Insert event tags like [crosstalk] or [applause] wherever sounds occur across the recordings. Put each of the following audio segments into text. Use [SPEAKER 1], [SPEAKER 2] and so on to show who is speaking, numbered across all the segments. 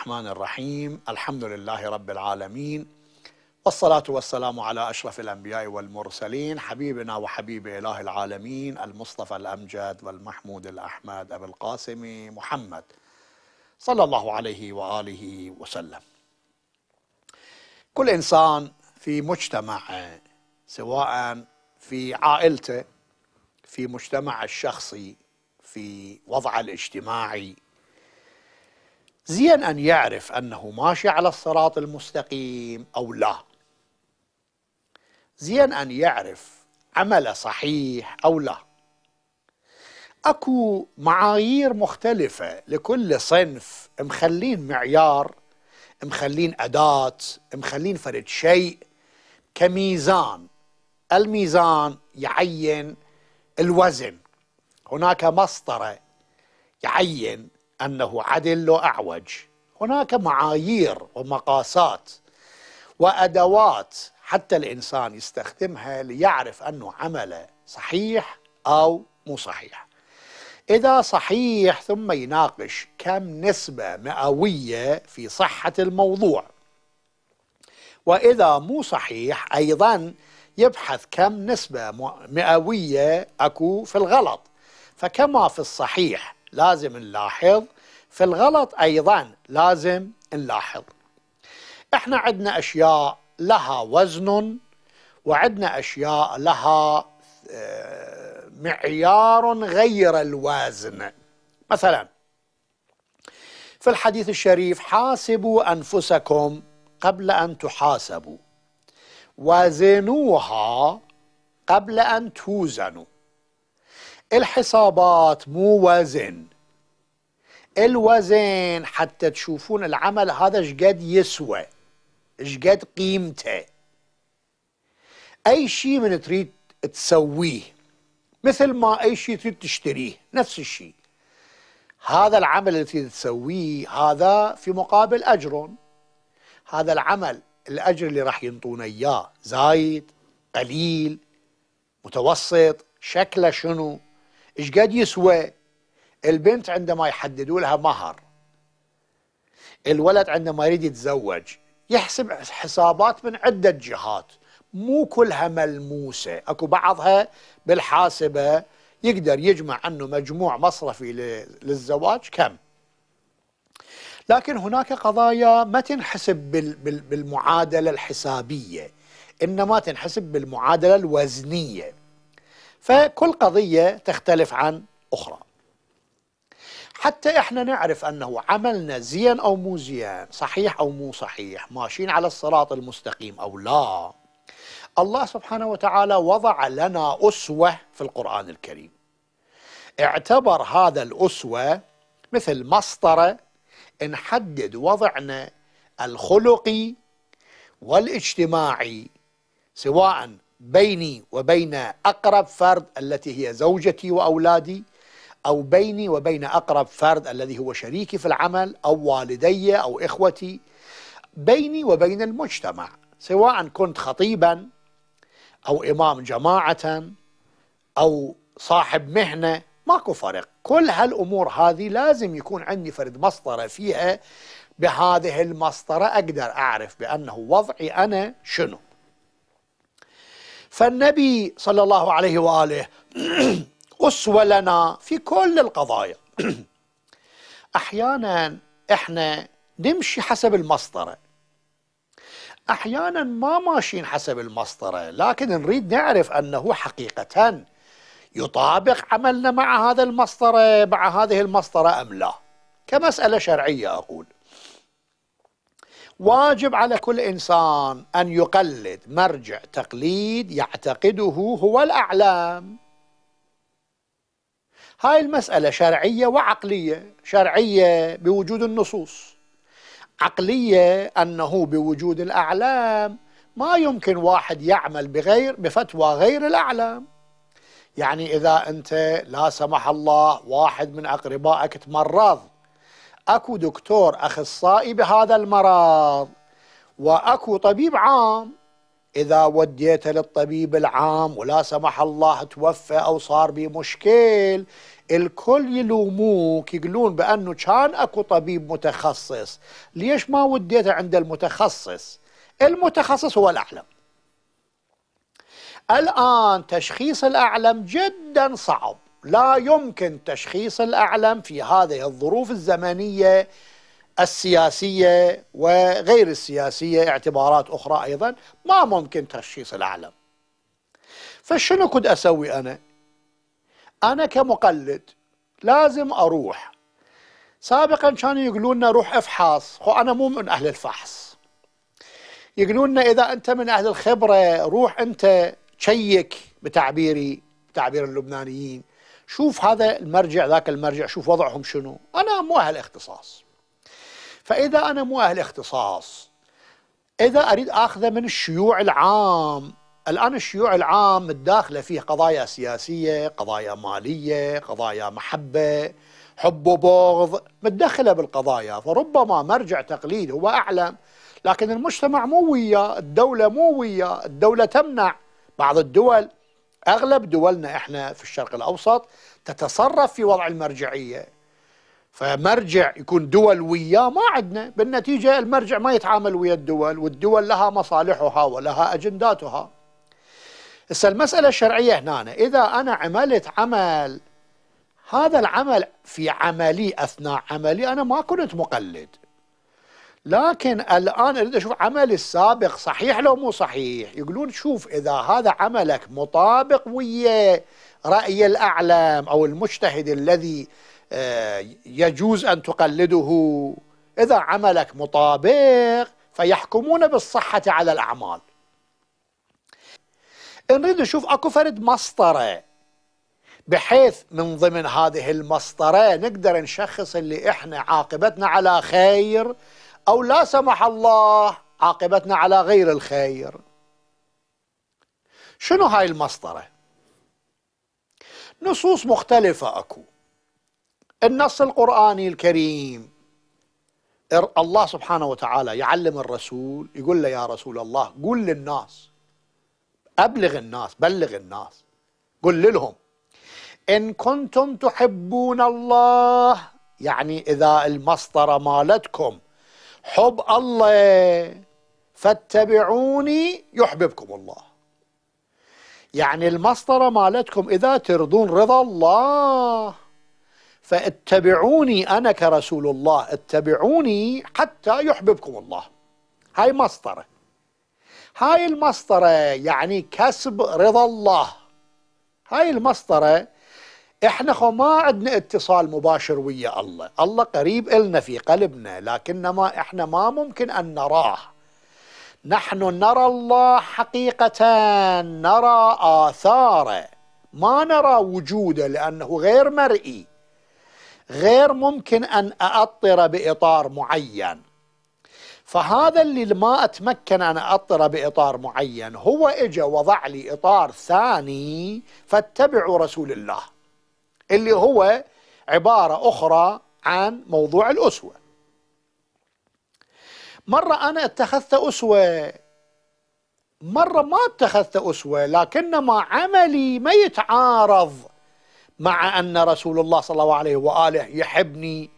[SPEAKER 1] الرحمن الرحيم الحمد لله رب العالمين والصلاة والسلام على أشرف الأنبياء والمرسلين حبيبنا وحبيب إله العالمين المصطفى الأمجد والمحمود الأحمد أبو القاسم محمد صلى الله عليه وآله وسلم كل إنسان في مجتمعه سواء في عائلته في مجتمع الشخصي في وضعه الاجتماعي زين أن يعرف أنه ماشي على الصراط المستقيم أو لا زين أن يعرف عمل صحيح أو لا أكو معايير مختلفة لكل صنف مخلين معيار مخلين أداة مخلين فرد شيء كميزان الميزان يعين الوزن هناك مسطرة يعين أنه عدل لو أعوج هناك معايير ومقاسات وأدوات حتى الإنسان يستخدمها ليعرف أنه عمله صحيح أو مو صحيح إذا صحيح ثم يناقش كم نسبة مئوية في صحة الموضوع وإذا مو صحيح أيضا يبحث كم نسبة مئوية أكو في الغلط فكما في الصحيح لازم نلاحظ في الغلط أيضا لازم نلاحظ احنا عندنا أشياء لها وزن وعندنا أشياء لها آه، معيار غير الوازن مثلا في الحديث الشريف حاسبوا أنفسكم قبل أن تحاسبوا وازنوها قبل أن توزنوا الحسابات مو وزن الوزن حتى تشوفون العمل هذا شقد يسوى شقد قيمته اي شيء من تريد تسويه مثل ما اي شيء تريد تشتريه نفس الشيء هذا العمل اللي تريد تسويه هذا في مقابل اجر هذا العمل الاجر اللي راح ينطونا اياه زايد قليل متوسط شكله شنو ايش قد يسوى البنت عندما يحددوا لها مهر الولد عندما يريد يتزوج يحسب حسابات من عدة جهات مو كلها ملموسة أكو بعضها بالحاسبة يقدر يجمع عنه مجموع مصرفي للزواج كم لكن هناك قضايا ما تنحسب بالمعادلة الحسابية إنما تنحسب بالمعادلة الوزنية فكل قضية تختلف عن أخرى حتى احنا نعرف انه عملنا زين او مو زين صحيح او مو صحيح ماشيين على الصراط المستقيم او لا الله سبحانه وتعالى وضع لنا اسوه في القران الكريم اعتبر هذا الاسوه مثل مسطره نحدد وضعنا الخلقي والاجتماعي سواء بيني وبين أقرب فرد التي هي زوجتي وأولادي أو بيني وبين أقرب فرد الذي هو شريكي في العمل أو والدي أو إخوتي بيني وبين المجتمع سواء كنت خطيبا أو إمام جماعة أو صاحب مهنة ماكو فرق كل هالأمور هذه لازم يكون عندي فرد مسطرة فيها بهذه المسطرة أقدر أعرف بأنه وضعي أنا شنو فالنبي صلى الله عليه وآله [clears throat] أسوة لنا في كل القضايا [clears throat] أحيانا إحنا نمشي حسب المسطرة أحيانا ما ماشيين حسب المسطرة لكن نريد نعرف أنه حقيقة يطابق عملنا مع هذا المسطرة مع هذه المسطرة أم لا كمسألة شرعية أقول واجب على كل إنسان أن يقلد مرجع تقليد يعتقده هو الأعلام هاي المسألة شرعية وعقلية شرعية بوجود النصوص عقلية أنه بوجود الأعلام ما يمكن واحد يعمل بغير بفتوى غير الأعلام يعني إذا أنت لا سمح الله واحد من أقربائك تمرض أكو دكتور أخصائي بهذا المرض وأكو طبيب عام إذا وديته للطبيب العام ولا سمح الله توفى أو صار به مشكل الكل يلوموك يقولون بأنه كان أكو طبيب متخصص ليش ما وديته عند المتخصص المتخصص هو الأعلم الآن تشخيص الأعلم جدا صعب لا يمكن تشخيص الأعلم في هذه الظروف الزمنية السياسية وغير السياسية اعتبارات أخرى أيضا ما ممكن تشخيص الأعلم فشنو كنت أسوي أنا أنا كمقلد لازم أروح سابقا كانوا يقولون لنا روح افحص خو أنا مو من أهل الفحص يقولون لنا إذا أنت من أهل الخبرة روح أنت شيك بتعبيري بتعبير اللبنانيين شوف هذا المرجع ذاك المرجع شوف وضعهم شنو أنا مو أهل اختصاص فإذا أنا مو أهل اختصاص إذا أريد أخذه من الشيوع العام الآن الشيوع العام الداخلة فيه قضايا سياسية قضايا مالية قضايا محبة حب وبغض متدخلة بالقضايا فربما مرجع تقليد هو أعلم لكن المجتمع مو وياه الدولة مو وياه الدولة تمنع بعض الدول أغلب دولنا إحنا في الشرق الأوسط تتصرف في وضع المرجعية فمرجع يكون دول وياه ما عندنا بالنتيجة المرجع ما يتعامل ويا الدول والدول لها مصالحها ولها أجنداتها هسه المسألة الشرعية هنا إذا أنا عملت عمل هذا العمل في عملي أثناء عملي أنا ما كنت مقلد لكن الآن أريد أشوف عمل السابق صحيح لو مو صحيح يقولون شوف إذا هذا عملك مطابق ويا رأي الأعلم أو المجتهد الذي آه، يجوز أن تقلده إذا عملك مطابق فيحكمون بالصحة على الأعمال نريد نشوف أكو فرد مسطرة بحيث من ضمن هذه المسطرة نقدر نشخص اللي إحنا عاقبتنا على خير أو لا سمح الله عاقبتنا على غير الخير شنو هاي المسطرة نصوص مختلفة أكو النص القرآني الكريم الله سبحانه وتعالى يعلم الرسول يقول له يا رسول الله قل للناس أبلغ الناس بلغ الناس قل لهم إن كنتم تحبون الله يعني إذا المسطرة مالتكم حب الله فاتبعوني يحببكم الله يعني المسطرة مالتكم إذا ترضون رضا الله فاتبعوني أنا كرسول الله اتبعوني حتى يحببكم الله هاي مسطرة هاي المسطرة يعني كسب رضا الله هاي المسطرة احنا ما عندنا اتصال مباشر ويا الله الله قريب إلنا في قلبنا لكنما احنا ما ممكن أن نراه نحن نرى الله حقيقة نرى آثاره ما نرى وجوده لأنه غير مرئي غير ممكن أن أأطر بإطار معين فهذا اللي ما أتمكن أن أطر بإطار معين هو إجا وضع لي إطار ثاني فاتبعوا رسول الله اللي هو عبارة أخرى عن موضوع الأسوة مرة أنا اتخذت أسوة مرة ما اتخذت أسوة لكنما عملي ما يتعارض مع أن رسول الله صلى الله عليه وآله يحبني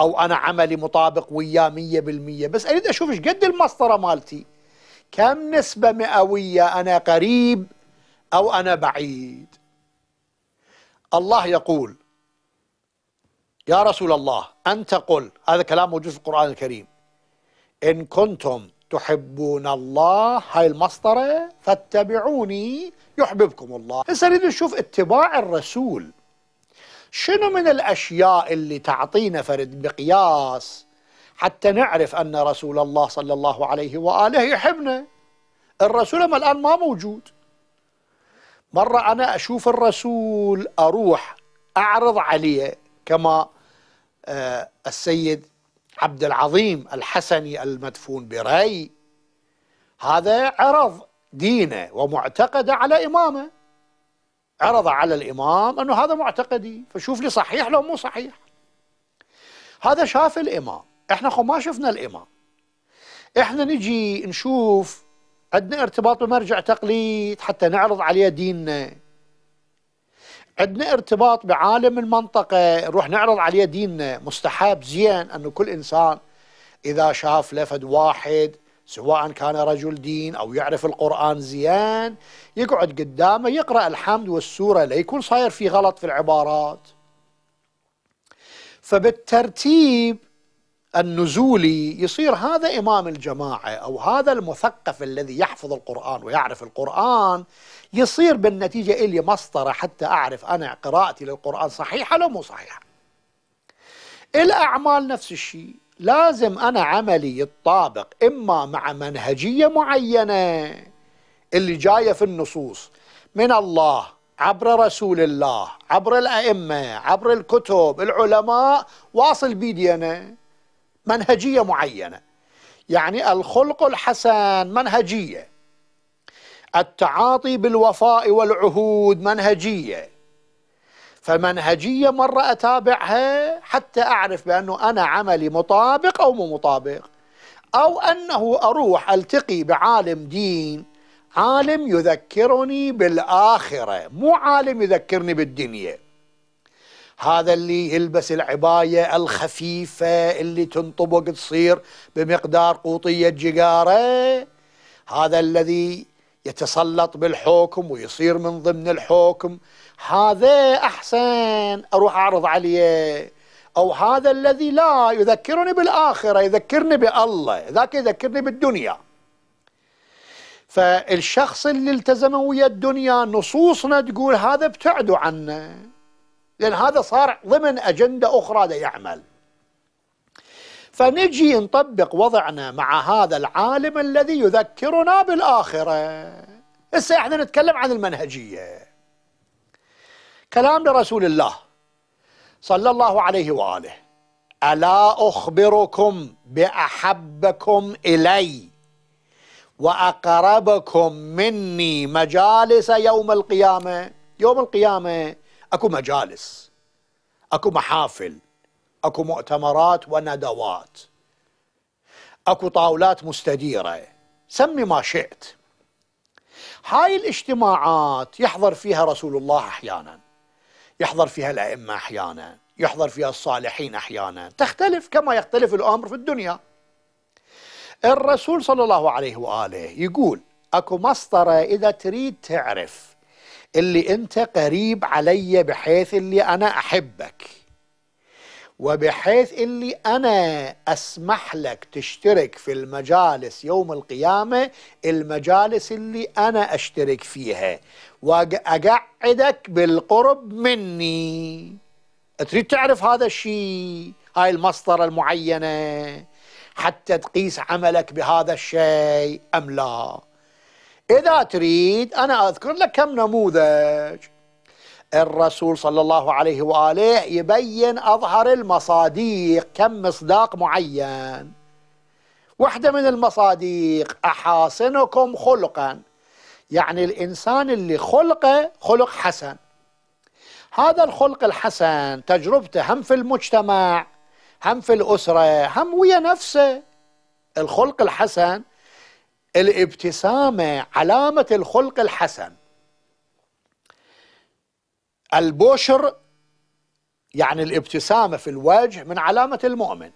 [SPEAKER 1] أو أنا عملي مطابق وياه مية بالمية بس أريد أشوف إيش قد المسطرة مالتي كم نسبة مئوية أنا قريب أو أنا بعيد الله يقول يا رسول الله أنت قل هذا كلام موجود في القرآن الكريم إن كنتم تحبون الله هاي المسطرة فاتبعوني يحببكم الله هسه نريد نشوف اتباع الرسول شنو من الأشياء اللي تعطينا فرد مقياس حتى نعرف أن رسول الله صلى الله عليه وآله يحبنا الرسول الآن ما موجود مرة أنا أشوف الرسول أروح أعرض عليه كما آه، السيد عبد العظيم الحسني المدفون بري هذا عرض دينه ومعتقده على إمامه عرض على الإمام أنه هذا معتقدي فشوف لي صحيح لو مو صحيح هذا شاف الإمام احنا خو ما شفنا الإمام احنا نجي نشوف عندنا ارتباط بمرجع تقليد حتى نعرض عليه ديننا عندنا ارتباط بعالم المنطقة نروح نعرض عليه ديننا مستحب زين أنه كل إنسان إذا شاف لفد واحد سواء كان رجل دين أو يعرف القرآن زين يقعد قدامه يقرأ الحمد والسورة لا يكون صاير في غلط في العبارات فبالترتيب النزولي يصير هذا إمام الجماعة أو هذا المثقف الذي يحفظ القرآن ويعرف القرآن يصير بالنتيجة إلي مسطرة حتى أعرف أنا قراءتي للقرآن صحيحة لو مو صحيحة الأعمال نفس الشيء لازم أنا عملي يتطابق إما مع منهجية معينة اللي جاية في النصوص من الله عبر رسول الله عبر الأئمة عبر الكتب العلماء واصل بيدي أنا إيه. منهجية معينة يعني الخلق الحسن منهجية التعاطي بالوفاء والعهود منهجية فمنهجية مرة أتابعها حتى أعرف بأنه أنا عملي مطابق أو مو مطابق أو أنه أروح ألتقي بعالم دين عالم يذكرني بالآخرة مو عالم يذكرني بالدنيا هذا اللي يلبس العباية الخفيفة اللي تنطبق تصير بمقدار قوطية جيجارة هذا الذي يتسلط بالحكم ويصير من ضمن الحكم هذا أحسن أروح أعرض عليه أو هذا الذي لا يذكرني بالآخرة يذكرني بالله ذاك يذكرني بالدنيا فالشخص اللي التزم ويا الدنيا نصوصنا تقول هذا ابتعدوا عنه لأن هذا صار ضمن أجندة أخرى دا يعمل فنجي نطبق وضعنا مع هذا العالم الذي يذكرنا بالآخرة هسه احنا نتكلم عن المنهجية كلام لرسول الله صلى الله عليه وآله ألا أخبركم بأحبكم إلي وأقربكم مني مجالس يوم القيامة يوم القيامة اكو مجالس اكو محافل اكو مؤتمرات وندوات اكو طاولات مستديره سمي ما شئت هاي الاجتماعات يحضر فيها رسول الله احيانا يحضر فيها الائمه احيانا يحضر فيها الصالحين احيانا تختلف كما يختلف الامر في الدنيا الرسول صلى الله عليه واله يقول اكو مسطره اذا تريد تعرف اللي انت قريب علي بحيث اللي انا احبك وبحيث اللي انا اسمح لك تشترك في المجالس يوم القيامه المجالس اللي انا اشترك فيها واقعدك بالقرب مني تريد تعرف هذا الشيء هاي المسطره المعينه حتى تقيس عملك بهذا الشيء ام لا إذا تريد أنا أذكر لك كم نموذج الرسول صلى الله عليه وآله يبين أظهر المصاديق كم مصداق معين واحدة من المصاديق أحاسنكم خلقا يعني الإنسان اللي خلقه خلق حسن هذا الخلق الحسن تجربته هم في المجتمع هم في الأسرة هم ويا نفسه الخلق الحسن الابتسامة علامة الخلق الحسن البوشر يعني الابتسامة في الوجه من علامة المؤمن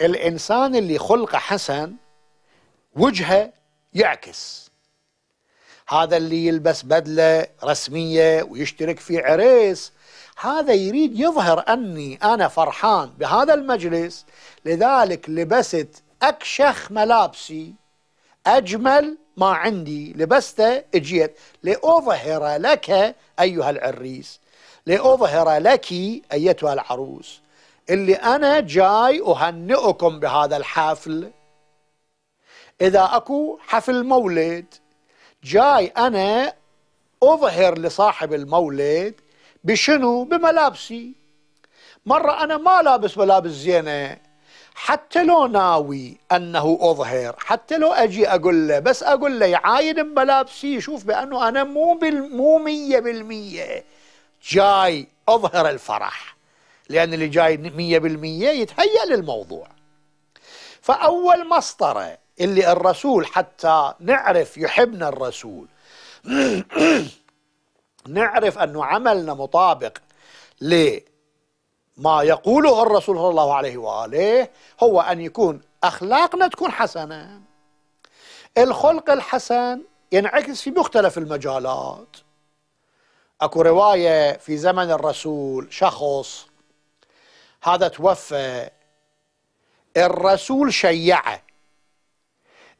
[SPEAKER 1] الإنسان اللي خلقه حسن وجهه يعكس هذا اللي يلبس بدلة رسمية ويشترك في عريس هذا يريد يظهر أني أنا فرحان بهذا المجلس لذلك لبست أكشخ ملابسي أجمل ما عندي لبسته اجيت لأظهر لك أيها العريس لأظهر لك أيتها العروس اللي أنا جاي أهنئكم بهذا الحفل إذا أكو حفل مولد جاي أنا أظهر لصاحب المولد بشنو بملابسي مرة أنا ما لابس ملابس زينة حتى لو ناوي انه اظهر حتى لو اجي اقول له بس اقول له يعاين بملابسي يشوف بانه انا مو بال مو 100% جاي اظهر الفرح لان اللي جاي 100% يتهيأ للموضوع فاول مسطره اللي الرسول حتى نعرف يحبنا الرسول [clears throat] نعرف انه عملنا مطابق ل ما يقوله الرسول صلى الله عليه وآله هو أن يكون أخلاقنا تكون حسنة الخلق الحسن ينعكس في مختلف المجالات اكو رواية في زمن الرسول شخص هذا توفى الرسول شيعه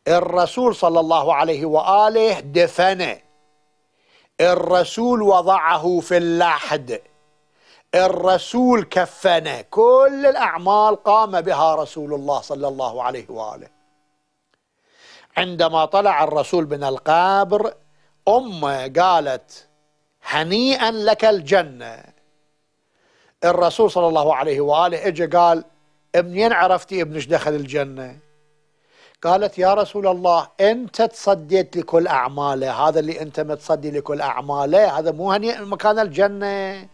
[SPEAKER 1] الرسول صلى الله عليه وآله دفنه الرسول وضعه في اللحد الرسول كفنه كل الأعمال قام بها رسول الله صلى الله عليه وآله عندما طلع الرسول من القبر أمه قالت هنيئا لك الجنة الرسول صلى الله عليه وآله إجا قال منين عرفتي ابنش دخل الجنة قالت يا رسول الله أنت تصديت لكل أعماله هذا اللي أنت متصدي لكل أعماله هذا مو هنيئا مكان الجنة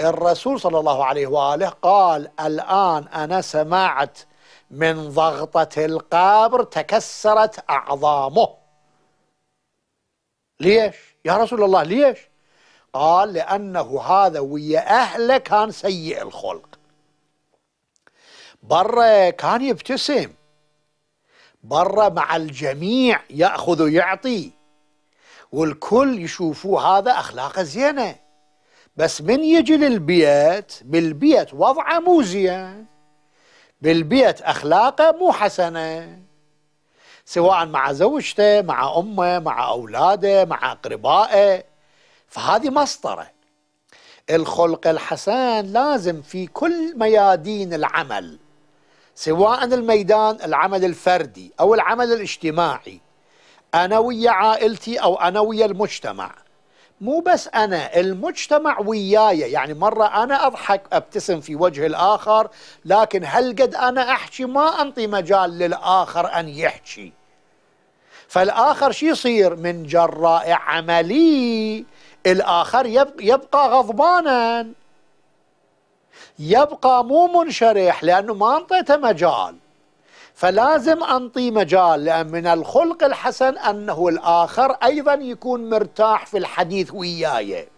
[SPEAKER 1] الرسول صلى الله عليه وآله قال الآن أنا سمعت من ضغطة القبر تكسرت أعظامه ليش؟ يا رسول الله ليش؟ قال لأنه هذا ويا أهله كان سيء الخلق برا كان يبتسم برا مع الجميع يأخذ ويعطي والكل يشوفوه هذا أخلاقه زينه بس من يجي للبيت بالبيت وضعه مو زين بالبيت أخلاقه مو حسنة سواء مع زوجته مع أمه مع أولاده مع أقربائه فهذه مسطرة الخلق الحسن لازم في كل ميادين العمل سواء الميدان العمل الفردي أو العمل الاجتماعي أنا ويا عائلتي أو أنا ويا المجتمع مو بس انا المجتمع وياي يعني مره انا اضحك ابتسم في وجه الاخر لكن هل قد انا احكي ما انطي مجال للاخر ان يحكي فالاخر شو يصير من جراء عملي الاخر يبقى غضبانا يبقى مو منشرح لانه ما انطيته مجال فلازم أنطي مجال لأن من الخلق الحسن أنه الآخر أيضا يكون مرتاح في الحديث وياي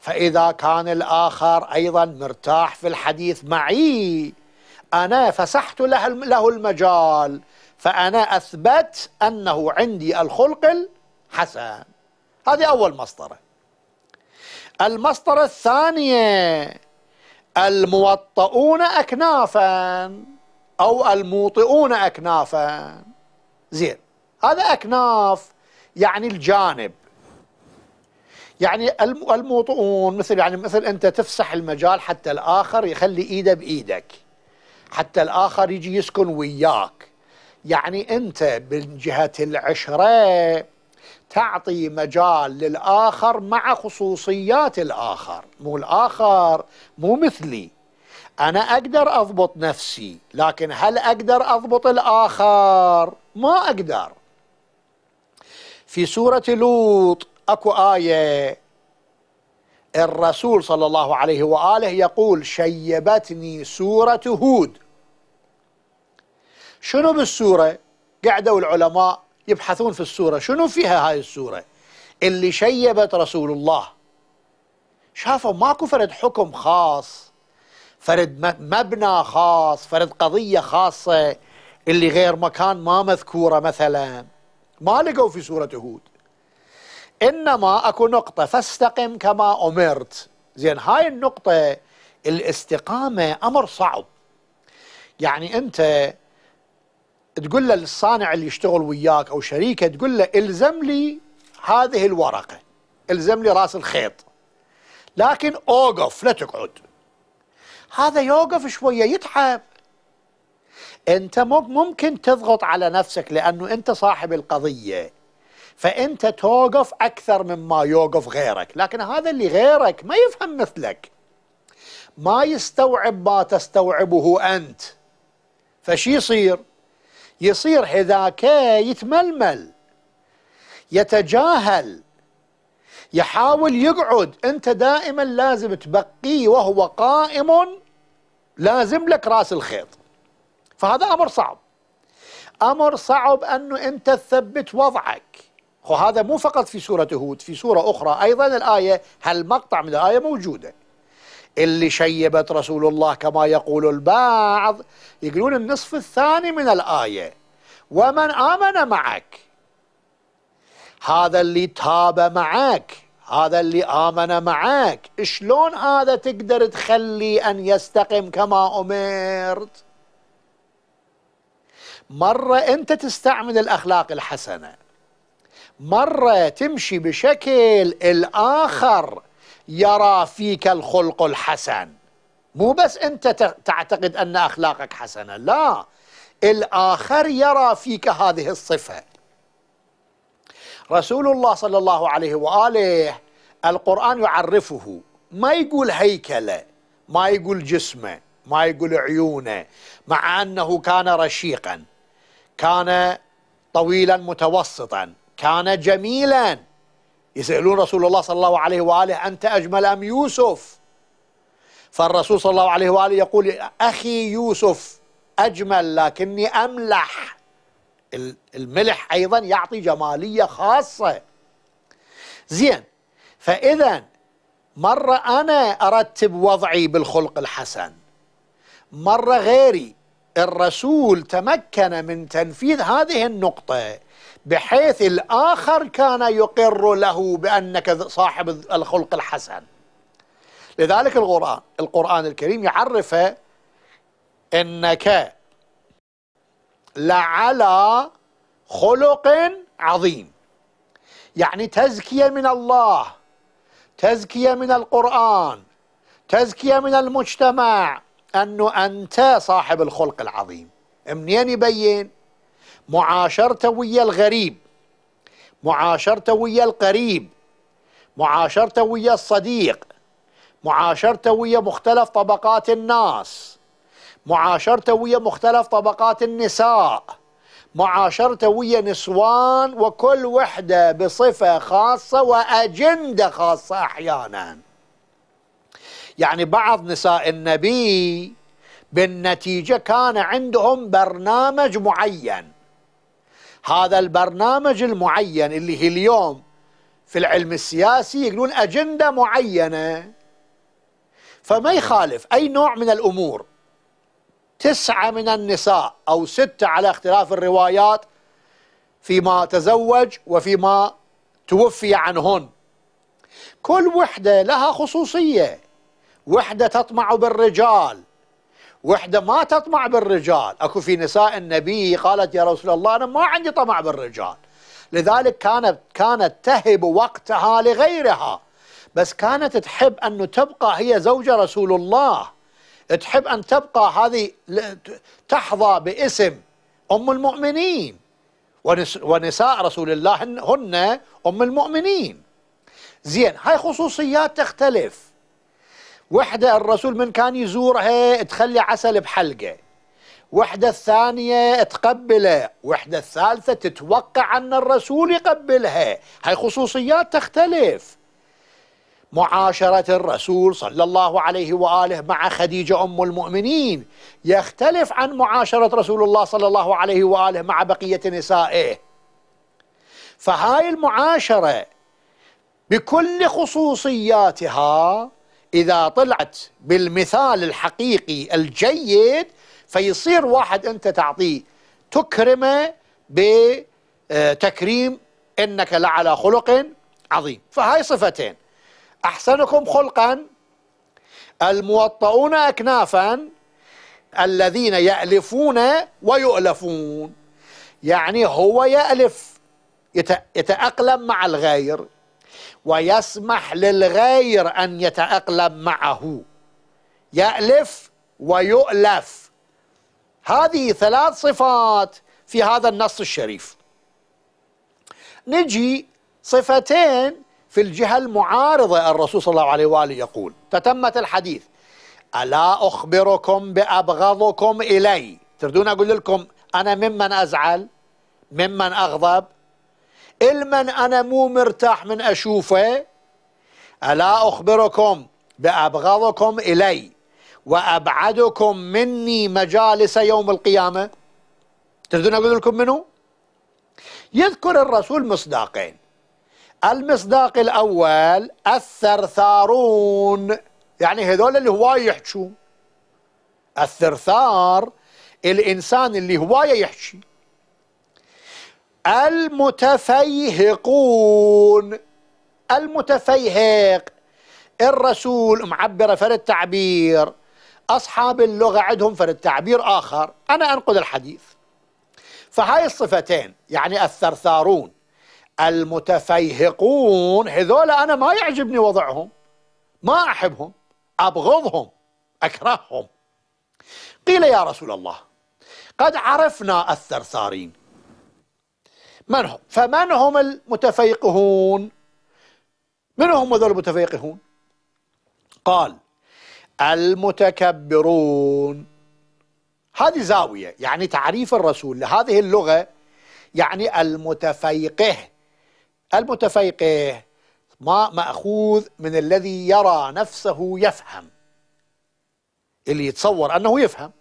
[SPEAKER 1] فإذا كان الآخر أيضا مرتاح في الحديث معي أنا فسحت له المجال فأنا أثبت أنه عندي الخلق الحسن هذه أول مسطرة المسطرة الثانية الموطؤون أكنافاً أو الموطئون أكنافا زين هذا أكناف يعني الجانب يعني الموطئون مثل يعني مثل أنت تفسح المجال حتى الآخر يخلي إيده بإيدك حتى الآخر يجي يسكن وياك يعني أنت من جهة العشرة تعطي مجال للآخر مع خصوصيات الآخر مو الآخر مو مثلي أنا أقدر أضبط نفسي لكن هل أقدر أضبط الآخر ما أقدر في سورة لوط أكو آية الرسول صلى الله عليه وآله يقول شيبتني سورة هود شنو بالسورة قعدوا العلماء يبحثون في السورة شنو فيها هاي السورة اللي شيبت رسول الله شافوا ماكو فرد حكم خاص فرد مبنى خاص فرد قضية خاصة اللي غير مكان ما مذكورة مثلا ما لقوا في سورة هود إنما أكو نقطة فاستقم كما أمرت زين هاي النقطة الاستقامة أمر صعب يعني أنت تقول له للصانع اللي يشتغل وياك أو شريكه تقول له إلزم لي هذه الورقة إلزم لي راس الخيط لكن أوقف لا تقعد هذا يوقف شويه يتعب انت ممكن تضغط على نفسك لانه انت صاحب القضيه فانت توقف اكثر مما يوقف غيرك لكن هذا اللي غيرك ما يفهم مثلك ما يستوعب ما تستوعبه انت فشي يصير يصير حذاك يتململ يتجاهل يحاول يقعد انت دائما لازم تبقيه وهو قائم لازم لك راس الخيط فهذا امر صعب امر صعب انه انت تثبت وضعك وهذا مو فقط في سوره هود في سوره اخرى ايضا الايه هالمقطع من الايه موجوده اللي شيبت رسول الله كما يقول البعض يقولون النصف الثاني من الايه ومن امن معك هذا اللي تاب معك هذا اللي آمن معك شلون هذا تقدر تخلي أن يستقم كما أمرت مرة أنت تستعمل الأخلاق الحسنة مرة تمشي بشكل الآخر يرى فيك الخلق الحسن مو بس أنت تعتقد أن أخلاقك حسنة لا الآخر يرى فيك هذه الصفة رسول الله صلى الله عليه وآله القرآن يعرفه ما يقول هيكله ما يقول جسمه ما يقول عيونه مع أنه كان رشيقا كان طويلا متوسطا كان جميلا يسألون رسول الله صلى الله عليه وآله أنت أجمل أم يوسف فالرسول صلى الله عليه وآله يقول أخي يوسف أجمل لكني أملح الملح ايضا يعطي جماليه خاصه زين فاذا مره انا ارتب وضعي بالخلق الحسن مره غيري الرسول تمكن من تنفيذ هذه النقطه بحيث الاخر كان يقر له بانك صاحب الخلق الحسن لذلك القران القران الكريم يعرف انك لعلى خلق عظيم يعني تزكية من الله تزكية من القرآن تزكية من المجتمع أنه أنت صاحب الخلق العظيم منين يبين معاشرته ويا الغريب معاشرته ويا القريب معاشرته ويا الصديق معاشرته ويا مختلف طبقات الناس معاشرته ويا مختلف طبقات النساء معاشرته ويا نسوان وكل وحده بصفه خاصه واجنده خاصه احيانا يعني بعض نساء النبي بالنتيجه كان عندهم برنامج معين هذا البرنامج المعين اللي هي اليوم في العلم السياسي يقولون اجنده معينه فما يخالف اي نوع من الامور تسعة من النساء أو ستة على اختلاف الروايات فيما تزوج وفيما توفي عنهن كل وحدة لها خصوصية وحدة تطمع بالرجال وحدة ما تطمع بالرجال أكو في نساء النبي قالت يا رسول الله أنا ما عندي طمع بالرجال لذلك كانت كانت تهب وقتها لغيرها بس كانت تحب أن تبقى هي زوجة رسول الله تحب أن تبقى هذه تحظى باسم أم المؤمنين ونساء رسول الله هن أم المؤمنين زين هاي خصوصيات تختلف وحدة الرسول من كان يزورها تخلي عسل بحلقه وحدة الثانية تقبله وحدة الثالثة تتوقع أن الرسول يقبلها هاي خصوصيات تختلف معاشرة الرسول صلى الله عليه وآله مع خديجة أم المؤمنين يختلف عن معاشرة رسول الله صلى الله عليه وآله مع بقية نسائه فهاي المعاشرة بكل خصوصياتها إذا طلعت بالمثال الحقيقي الجيد فيصير واحد أنت تعطيه تكرمه آه، بتكريم إنك لعلى خلق عظيم فهاي صفتين أحسنكم خلقا الموطؤون أكنافا الذين يألفون ويؤلفون يعني هو يألف يتأقلم مع الغير ويسمح للغير أن يتأقلم معه يألف ويؤلف هذه ثلاث صفات في هذا النص الشريف نجي صفتين في الجهة المعارضة الرسول صلى الله عليه وآله يقول تتمت الحديث ألا أخبركم بأبغضكم إلي تردون أقول لكم أنا ممن أزعل ممن أغضب المن أنا مو مرتاح من أشوفه ألا أخبركم بأبغضكم إلي وأبعدكم مني مجالس يوم القيامة تردون أقول لكم منه يذكر الرسول مصداقين المصداق الأول الثرثارون يعني هذول اللي هواي يحكوا الثرثار الإنسان اللي هواية يحكي المتفيهقون المتفيهق الرسول معبر فرد تعبير أصحاب اللغة عندهم فرد تعبير آخر أنا أنقل الحديث فهاي الصفتين يعني الثرثارون المتفيهقون هذول أنا ما يعجبني وضعهم ما أحبهم أبغضهم أكرههم قيل يا رسول الله قد عرفنا الثرثارين من هم فمن هم المتفيقهون من هم هذول المتفيقهون قال المتكبرون هذه زاوية يعني تعريف الرسول لهذه اللغة يعني المتفيقه المتفيقه ما مأخوذ من الذي يرى نفسه يفهم اللي يتصور أنه يفهم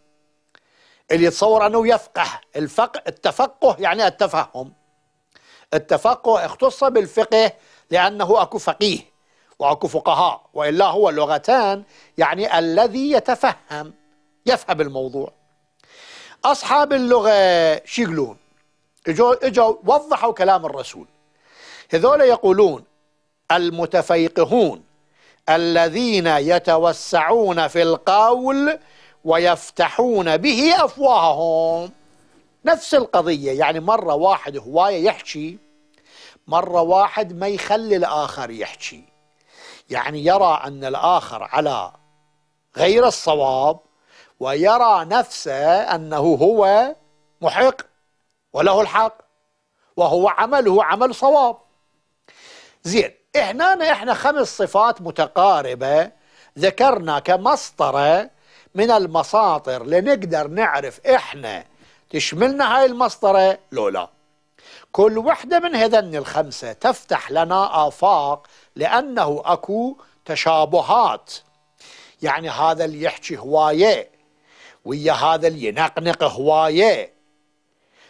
[SPEAKER 1] اللي يتصور أنه يفقه الفق... التفقه يعني التفهم التفقه اختص بالفقه لأنه أكو فقيه وأكو فقهاء وإلا هو لغتان يعني الذي يتفهم يفهم الموضوع أصحاب اللغة شو يقولون؟ اجوا اجوا وضحوا كلام الرسول هذول يقولون المتفيقهون الذين يتوسعون في القول ويفتحون به أفواههم نفس القضية يعني مرة واحد هواية يحكي مرة واحد ما يخلي الآخر يحكي يعني يرى أن الآخر على غير الصواب ويرى نفسه أنه هو محق وله الحق وهو عمله عمل صواب زين هنا احنا خمس صفات متقاربه ذكرنا كمسطره من المساطر لنقدر نعرف احنا تشملنا هاي المسطره لو لا كل وحده من هذن الخمسه تفتح لنا افاق لانه اكو تشابهات يعني هذا اللي يحكي هوايه ويا هذا اللي ينقنق هوايه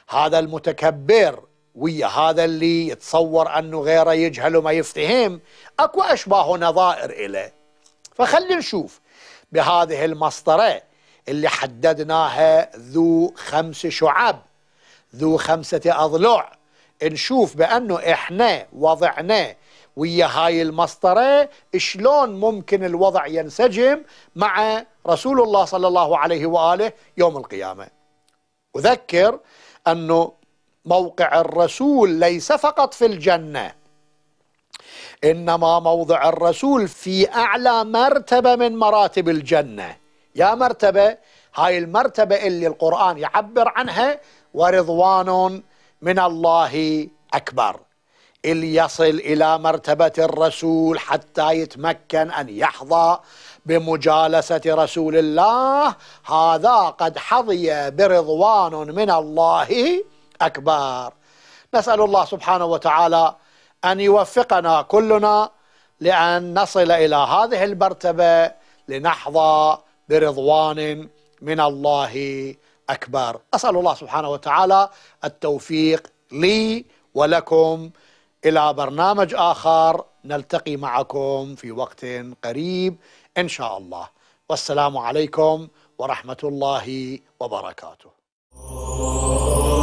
[SPEAKER 1] هذا المتكبر ويا هذا اللي يتصور أنه غيره يجهل وما يفتهم أكو أشباه ونظائر إله فخلي نشوف بهذه المسطرة اللي حددناها ذو خمس شعب ذو خمسة أضلع نشوف بأنه إحنا وضعنا ويا هاي المسطرة شلون ممكن الوضع ينسجم مع رسول الله صلى الله عليه وآله يوم القيامة أذكر أنه موقع الرسول ليس فقط في الجنه انما موضع الرسول في اعلى مرتبه من مراتب الجنه يا مرتبه هاي المرتبه اللي القران يعبر عنها ورضوان من الله اكبر اللي يصل الى مرتبه الرسول حتى يتمكن ان يحظى بمجالسه رسول الله هذا قد حظي برضوان من الله أكبر نسأل الله سبحانه وتعالى أن يوفقنا كلنا لأن نصل إلى هذه المرتبة لنحظى برضوان من الله أكبر أسأل الله سبحانه وتعالى التوفيق لي ولكم إلى برنامج آخر نلتقي معكم في وقت قريب إن شاء الله والسلام عليكم ورحمة الله وبركاته